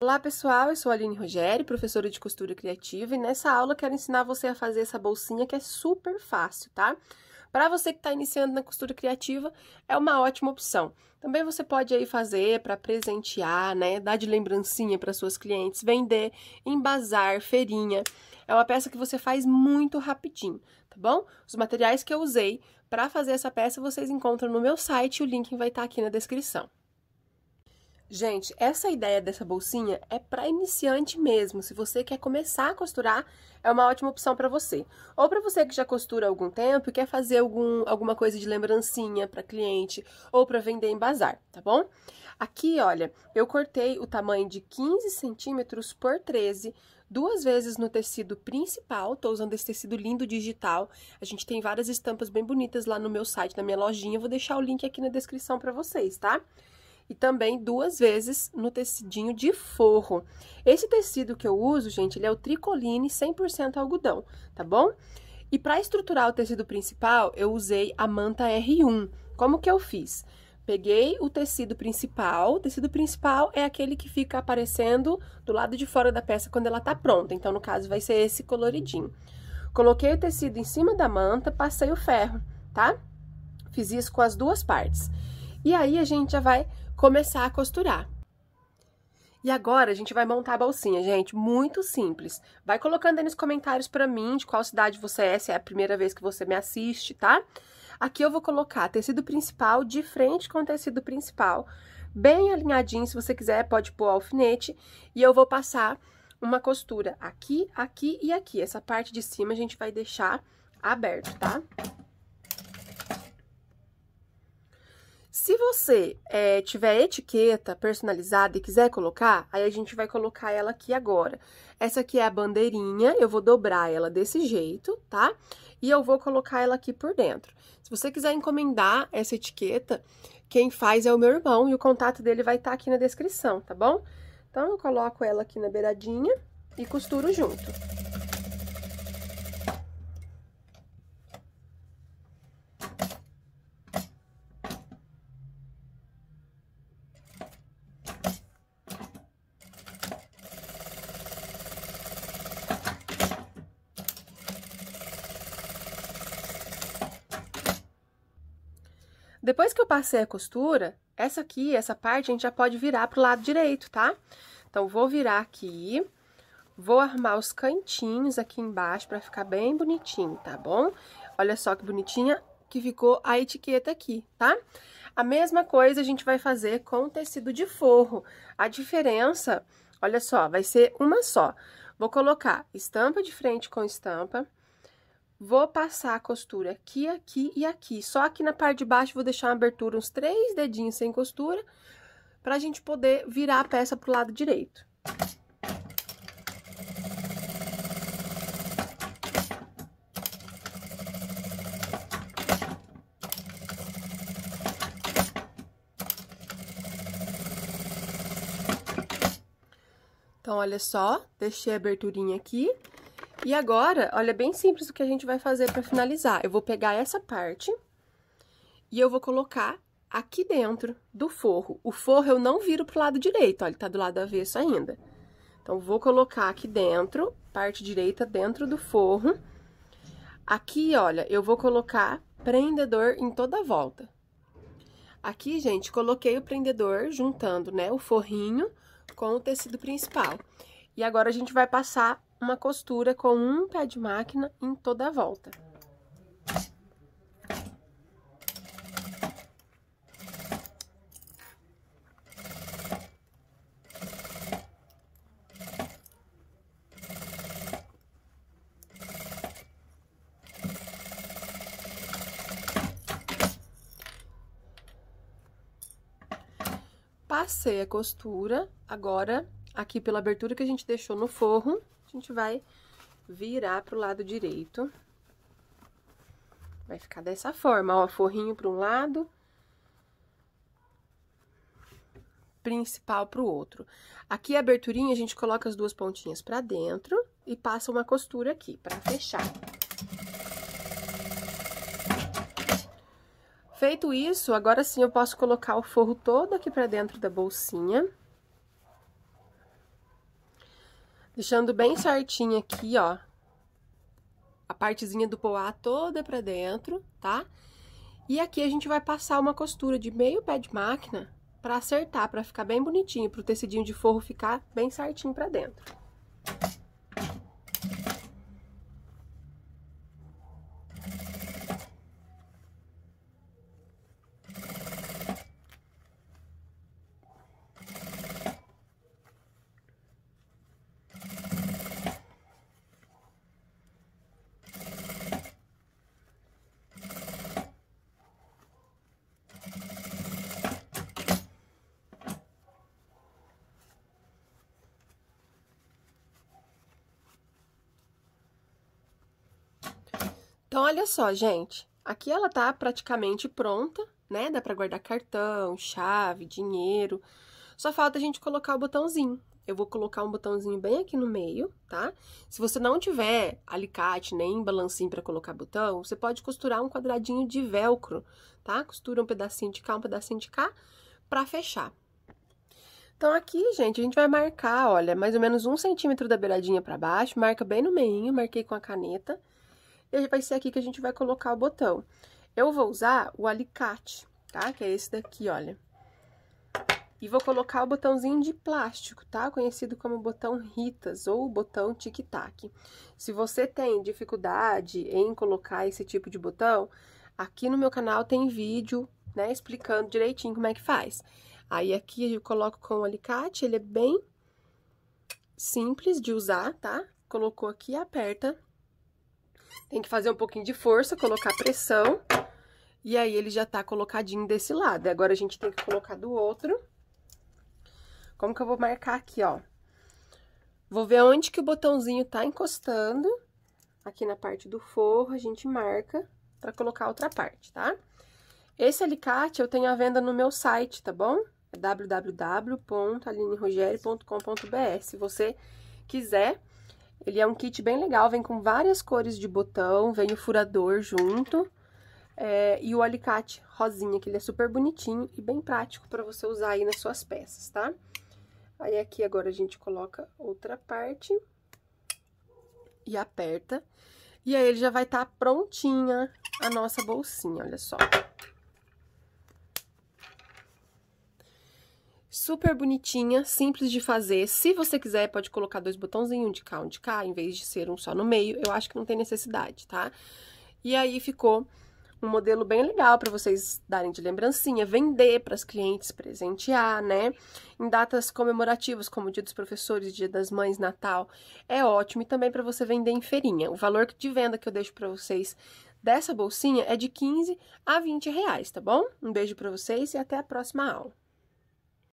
Olá pessoal, eu sou a Aline Rogério, professora de costura criativa, e nessa aula quero ensinar você a fazer essa bolsinha que é super fácil, tá? Para você que está iniciando na costura criativa, é uma ótima opção. Também você pode aí fazer para presentear, né? Dar de lembrancinha para suas clientes, vender em bazar, feirinha. É uma peça que você faz muito rapidinho, tá bom? Os materiais que eu usei para fazer essa peça vocês encontram no meu site, o link vai estar tá aqui na descrição. Gente, essa ideia dessa bolsinha é para iniciante mesmo. Se você quer começar a costurar, é uma ótima opção para você. Ou para você que já costura há algum tempo e quer fazer algum, alguma coisa de lembrancinha para cliente ou para vender em bazar, tá bom? Aqui, olha, eu cortei o tamanho de 15 centímetros por 13 duas vezes no tecido principal, tô usando esse tecido lindo digital. A gente tem várias estampas bem bonitas lá no meu site, na minha lojinha. Eu vou deixar o link aqui na descrição para vocês, tá? Tá? e também duas vezes no tecidinho de forro. Esse tecido que eu uso, gente, ele é o tricoline 100% algodão, tá bom? E para estruturar o tecido principal, eu usei a manta R1. Como que eu fiz? Peguei o tecido principal, o tecido principal é aquele que fica aparecendo do lado de fora da peça quando ela tá pronta, então no caso vai ser esse coloridinho. Coloquei o tecido em cima da manta, passei o ferro, tá? Fiz isso com as duas partes. E aí a gente já vai começar a costurar. E agora a gente vai montar a bolsinha, gente, muito simples. Vai colocando aí nos comentários para mim de qual cidade você é, se é a primeira vez que você me assiste, tá? Aqui eu vou colocar tecido principal de frente com tecido principal, bem alinhadinho, se você quiser pode pôr alfinete, e eu vou passar uma costura aqui, aqui e aqui. Essa parte de cima a gente vai deixar aberto, tá? Se você é, tiver etiqueta personalizada e quiser colocar, aí a gente vai colocar ela aqui agora. Essa aqui é a bandeirinha, eu vou dobrar ela desse jeito, tá? E eu vou colocar ela aqui por dentro. Se você quiser encomendar essa etiqueta, quem faz é o meu irmão e o contato dele vai estar tá aqui na descrição, tá bom? Então, eu coloco ela aqui na beiradinha e costuro junto. Depois que eu passei a costura, essa aqui, essa parte, a gente já pode virar pro lado direito, tá? Então, vou virar aqui, vou armar os cantinhos aqui embaixo pra ficar bem bonitinho, tá bom? Olha só que bonitinha que ficou a etiqueta aqui, tá? A mesma coisa a gente vai fazer com o tecido de forro. A diferença, olha só, vai ser uma só. Vou colocar estampa de frente com estampa, Vou passar a costura aqui, aqui e aqui. Só aqui na parte de baixo vou deixar uma abertura, uns três dedinhos sem costura, pra gente poder virar a peça pro lado direito. Então, olha só, deixei a aberturinha aqui e agora, olha, é bem simples o que a gente vai fazer para finalizar. Eu vou pegar essa parte e eu vou colocar aqui dentro do forro. O forro eu não viro pro lado direito, olha, ele tá do lado avesso ainda. Então, vou colocar aqui dentro, parte direita dentro do forro. Aqui, olha, eu vou colocar prendedor em toda a volta. Aqui, gente, coloquei o prendedor juntando, né, o forrinho com o tecido principal. E agora, a gente vai passar uma costura com um pé de máquina em toda a volta. Passei a costura, agora aqui pela abertura que a gente deixou no forro, a gente vai virar pro lado direito. Vai ficar dessa forma, ó, forrinho para um lado, principal para o outro. Aqui a aberturinha, a gente coloca as duas pontinhas para dentro e passa uma costura aqui para fechar. Feito isso, agora sim eu posso colocar o forro todo aqui para dentro da bolsinha. Deixando bem certinho aqui, ó, a partezinha do poá toda pra dentro, tá? E aqui a gente vai passar uma costura de meio pé de máquina pra acertar, pra ficar bem bonitinho, pro tecidinho de forro ficar bem certinho pra dentro. Então, olha só, gente. Aqui ela tá praticamente pronta, né? Dá para guardar cartão, chave, dinheiro. Só falta a gente colocar o botãozinho. Eu vou colocar um botãozinho bem aqui no meio, tá? Se você não tiver alicate nem balancinho para colocar botão, você pode costurar um quadradinho de velcro, tá? Costura um pedacinho de cá, um pedacinho de cá, para fechar. Então, aqui, gente, a gente vai marcar, olha, mais ou menos um centímetro da beiradinha para baixo, marca bem no meinho, marquei com a caneta e vai ser aqui que a gente vai colocar o botão. Eu vou usar o alicate, tá? Que é esse daqui, olha. E vou colocar o botãozinho de plástico, tá? Conhecido como botão Ritas ou botão tic-tac. Se você tem dificuldade em colocar esse tipo de botão, aqui no meu canal tem vídeo, né? Explicando direitinho como é que faz. Aí aqui eu coloco com o alicate, ele é bem simples de usar, tá? Colocou aqui, aperta tem que fazer um pouquinho de força, colocar pressão. E aí ele já tá colocadinho desse lado. Agora a gente tem que colocar do outro. Como que eu vou marcar aqui, ó? Vou ver onde que o botãozinho tá encostando. Aqui na parte do forro, a gente marca pra colocar a outra parte, tá? Esse alicate eu tenho à venda no meu site, tá bom? É www.alinerogério.com.br. Se você quiser ele é um kit bem legal, vem com várias cores de botão, vem o furador junto. É, e o alicate rosinha, que ele é super bonitinho e bem prático para você usar aí nas suas peças, tá? Aí aqui agora a gente coloca outra parte e aperta. E aí ele já vai estar tá prontinha a nossa bolsinha, olha só. super bonitinha, simples de fazer. Se você quiser, pode colocar dois botãozinhos, um de cá, um de cá, em vez de ser um só no meio. Eu acho que não tem necessidade, tá? E aí ficou um modelo bem legal para vocês darem de lembrancinha, vender para as clientes, presentear, né? Em datas comemorativas, como Dia dos Professores, Dia das Mães, Natal, é ótimo. E também para você vender em feirinha. O valor de venda que eu deixo para vocês dessa bolsinha é de 15 a 20 reais, tá bom? Um beijo para vocês e até a próxima aula.